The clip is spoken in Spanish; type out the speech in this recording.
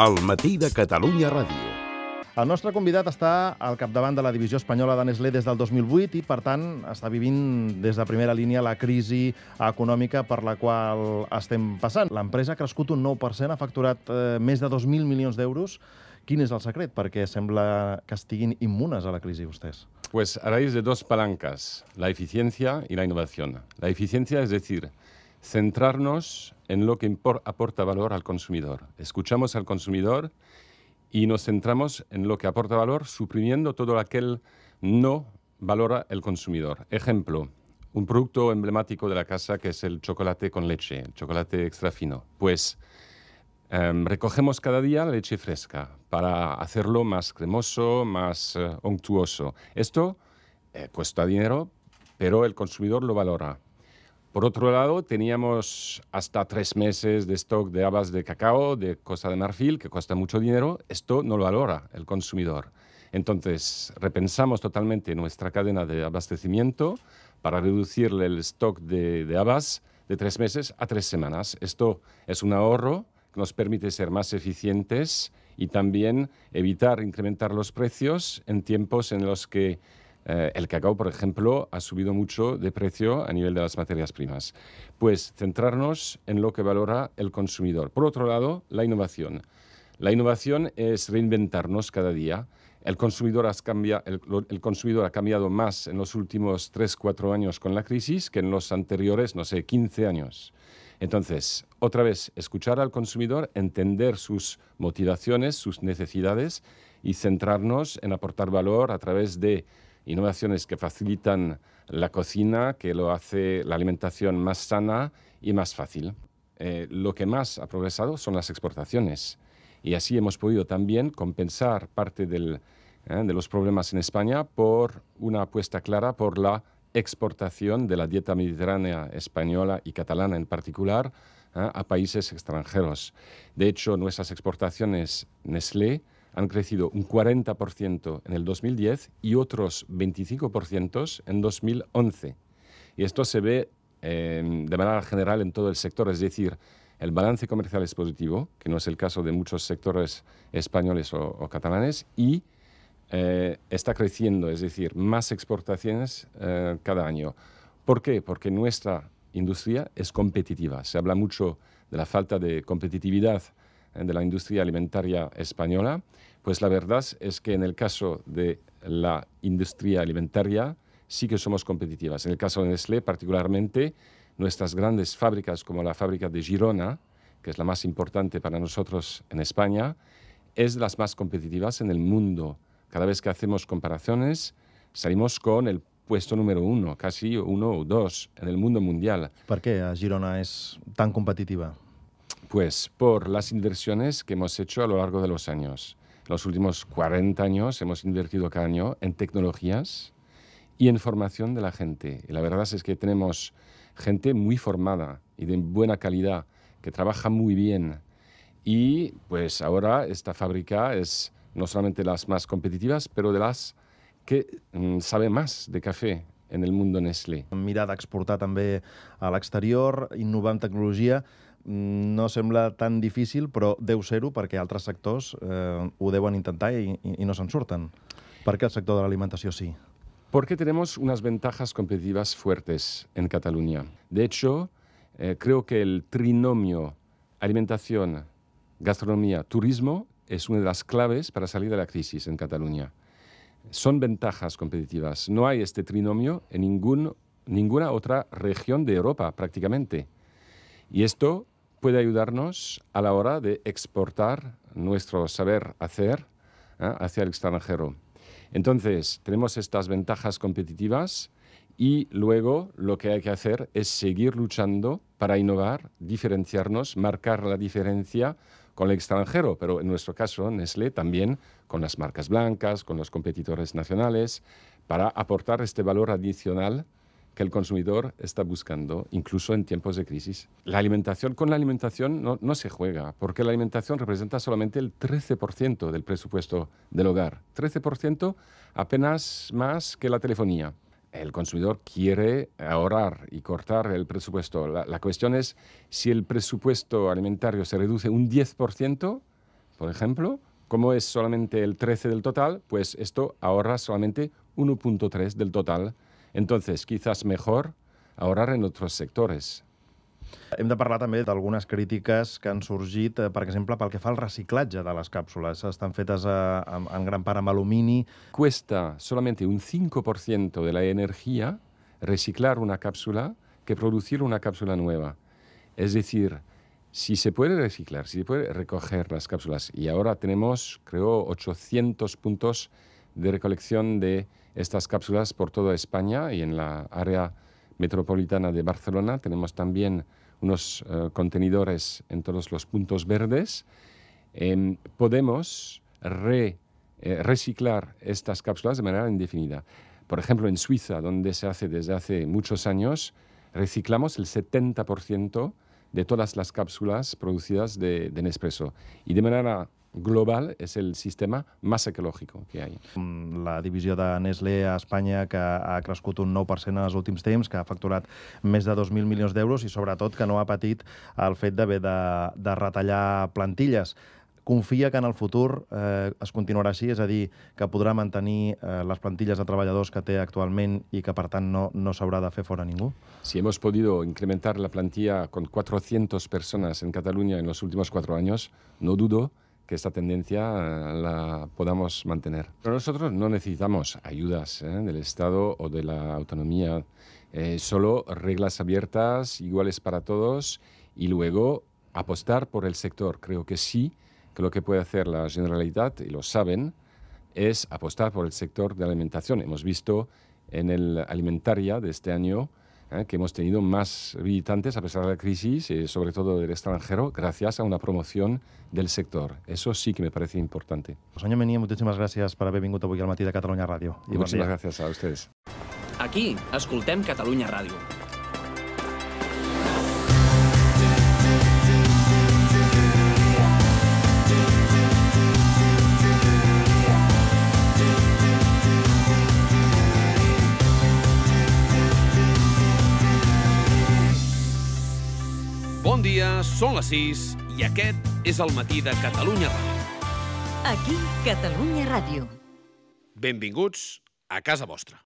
El matí de Catalunya Ràdio. El nostre convidat està al capdavant de la divisió espanyola de Nestlé des del 2008 i, per tant, està vivint des de primera línia la crisi econòmica per la qual estem passant. L'empresa ha crescut un 9%, ha facturat eh, més de 2.000 milions d'euros. Quin és el secret? Perquè sembla que estiguin immunes a la crisi vostès. Pues a raíz de dos palancas, la eficiencia y la innovación. La eficiencia, es decir, centrarnos en lo que aporta valor al consumidor. Escuchamos al consumidor y nos centramos en lo que aporta valor, suprimiendo todo aquel no valora el consumidor. Ejemplo, un producto emblemático de la casa que es el chocolate con leche, el chocolate extra fino. Pues em, recogemos cada día leche fresca para hacerlo más cremoso, más onctuoso. Eh, Esto eh, cuesta dinero, pero el consumidor lo valora. Por otro lado, teníamos hasta tres meses de stock de habas de cacao de Costa de Marfil, que cuesta mucho dinero. Esto no lo valora el consumidor. Entonces, repensamos totalmente nuestra cadena de abastecimiento para reducirle el stock de, de habas de tres meses a tres semanas. Esto es un ahorro que nos permite ser más eficientes y también evitar incrementar los precios en tiempos en los que eh, el cacao, por ejemplo, ha subido mucho de precio a nivel de las materias primas. Pues centrarnos en lo que valora el consumidor. Por otro lado, la innovación. La innovación es reinventarnos cada día. El consumidor, el consumidor, ha cambiado más en los últimos 3, 4 años con la crisis que en los anteriores, no sé, 15 años. Entonces, otra vez, escuchar al consumidor, entender sus motivaciones, sus necesidades y centrarnos en aportar valor a través de innovaciones que facilitan la cocina, que lo hace la alimentación más sana y más fácil. Eh, lo que más ha progresado son las exportaciones y así hemos podido también compensar parte eh, de los problemas en España por una apuesta clara por la exportación de la dieta mediterránea española y catalana en particular eh, a países extranjeros. De hecho, nuestras exportaciones Nestlé han crecido un 40% en el 2010 y otros 25% en 2011. Y esto se ve em, de manera general en todo el sector, es decir, el balance comercial es positivo, que no es el caso de muchos sectores españoles o, catalanes, y eh, está creciendo, es decir, más exportaciones eh, cada año. ¿Por qué? Porque nuestra industria es competitiva. Se habla mucho de la falta de competitividad eh, de la industria alimentaria española, pues la verdad es que en el caso de la industria alimentaria sí que somos competitivas. En el caso de Nestlé, particularmente, nuestras grandes fábricas, como la fábrica de Girona, que es la más importante para nosotros en España, es de las más competitivas en el mundo. Cada vez que hacemos comparaciones, salimos con el puesto número uno, casi uno o dos en el mundo mundial. ¿Por qué Girona es tan competitiva? Pues por las inversiones que hemos hecho a lo largo de los años. los últimos 40 años hemos invertido cada año en tecnologías y en formación de la gente. Y la verdad es que tenemos gente muy formada y de buena calidad, que trabaja muy bien. Y pues ahora esta fábrica es no solamente las más competitivas, pero de las que mm, sabe más de café en el mundo Nestlé. Mirada también también al exterior, innovant tecnología no sembla tan difícil, pero deu ser-ho perquè altres sectors eh, ho deuen intentar y i no se'n surten. Per qué el sector de la alimentación sí? Porque tenemos unas ventajas competitivas fuertes en Cataluña. De hecho, eh, creo que el trinomio alimentación, gastronomía, turismo es una de las claves para salir de la crisis en Cataluña. Son ventajas competitivas. No hay este trinomio en ningún, ninguna otra región de Europa prácticamente. Y esto puede ayudarnos a la hora de exportar nuestro saber hacer ¿eh? hacia el extranjero. Entonces, tenemos estas ventajas competitivas y luego lo que hay que hacer es seguir luchando para innovar, diferenciarnos, marcar la diferencia con el extranjero, pero en nuestro caso, Nestlé, también con las marcas blancas, con los competidores nacionales, para aportar este valor adicional que el consumidor está buscando, incluso en tiempos de crisis. La alimentación, con la alimentación no, se juega, porque la alimentación representa solamente el 13% del presupuesto del hogar. 13% apenas más que la telefonía. El consumidor quiere ahorrar y cortar el presupuesto. La, la cuestión es si el presupuesto alimentario se reduce un 10%, por ejemplo, como es solamente el 13 del total, pues esto ahorra solamente 1.3 del total entonces, quizás mejor ahorrar en otros sectores. Hem de también de algunas críticas que han surgido eh, per exemple, pel que fa al reciclatge de las cápsulas. Están fetes eh, a, en gran part amb alumini. Cuesta solamente un 5% de la energía reciclar una cápsula que producir una cápsula nueva. Es decir, si se puede reciclar, si se puede recoger las cápsulas, y ahora tenemos, creo, 800 puntos de recolección de estas cápsulas por toda España y en la área metropolitana de Barcelona. Tenemos también unos eh, contenedores en todos los puntos verdes. Em, podemos eh, reciclar estas cápsulas de manera indefinida. Por ejemplo, en Suiza, donde se hace desde hace muchos años, reciclamos el 70% de todas las cápsulas producidas de, de Nespresso. Y de manera global és el sistema més ecològic que hi ha. La divisió de Nestlé a Espanya, que ha crescut un 9% en els últims temps, que ha facturat més de 2.000 milions d'euros i, sobretot, que no ha patit el fet d'haver de, de retallar plantilles confia que en el futur eh, es continuarà així, és a dir, que podrà mantenir eh, les plantilles de treballadors que té actualment i que, per tant, no, no s'haurà de fer fora ningú? Si hemos podido incrementar la plantilla con 400 personas en Cataluña en los últimos cuatro años, no dudo que esta tendencia eh, la podamos mantener. Pero nosotros no necesitamos ayudas eh, del Estado o de la autonomía, eh, solo reglas abiertas, iguales para todos y luego apostar por el sector. Creo que sí, que lo que puede hacer la Generalitat, y lo saben, es apostar por el sector de alimentación. Hemos visto en el alimentaria de este año ¿eh? que hemos tenido más visitantes a pesar de la crisis, eh, sobre todo del extranjero, gracias a una promoción del sector. Eso sí que me parece importante. Sonia pues, venía muchísimas gracias para haber venido hoy al matí de Cataluña Radio. Y muchísimas a ustedes. Aquí, Ascultem Cataluña Radio. dia, són les 6 i aquest és el matí de Catalunya Ràdio. Aquí, Catalunya Ràdio. Benvinguts a casa vostra.